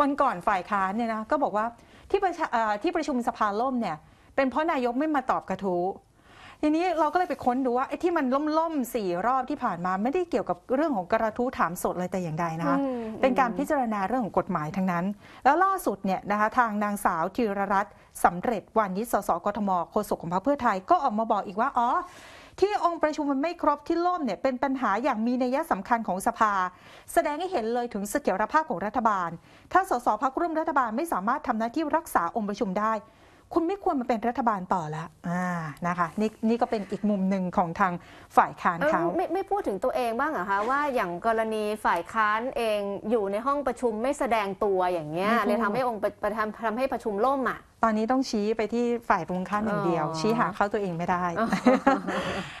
วันก่อนฝ่ายค้านเนี่ยนะก็บอกว่าที่ประชาที่ประชุมสภาล่มเนี่ยเป็นเพราะนายกไม่มาตอบกระทู้ทีนี้เราก็เลยไปค้นดูว่าไอ้ที่มันล่มล่มสี่รอบที่ผ่านมาไม่ได้เกี่ยวกับเรื่องของกระทู้ถามสดอะไรแต่อย่างใดนะคะเป็นการพิจารณาเรื่องของกฎหมายทั้งนั้น แล้วล่าสุดเนี่ยนะคะทางนางสาวธีรรัตน์สำเร็จวานิชสสกทมโฆษกของพรรคเพื่อไทยก็ออกมาบอกอีกว่าอ๋อที่องค์ประชุมมันไม่ครบที่ล่มเนี่ยเป็นปัญหาอย่างมีนัยสำคัญของสภา แสดงให้เห็นเลยถึงเสถียรภาพของรัฐบาลถ้าสสพักร่วมรัฐบาล ไม่สามารถทำหน้าที่รักษาองค์ประชุมได้ คุณไม่ควรมาเป็นรัฐบาลต่อแล้วนะคะนนี่ก็เป็นอีกมุมหนึ่งของทางฝ่ายค้านเขาไม่ไม่พูดถึงตัวเองบ้างเหรอคะว่าอย่างกรณีฝ่ายค้านเองอยู่ในห้องประชุมไม่แสดงตัวอย่างเงี้ยเลยทำให้องค์ประทำทำให้ประชุมล่มอ่ะตอนนี้ต้องชี้ไปที่ฝ่ายตรงข้ามอย่างเดียว ชี้หาเข้าตัวเองไม่ได้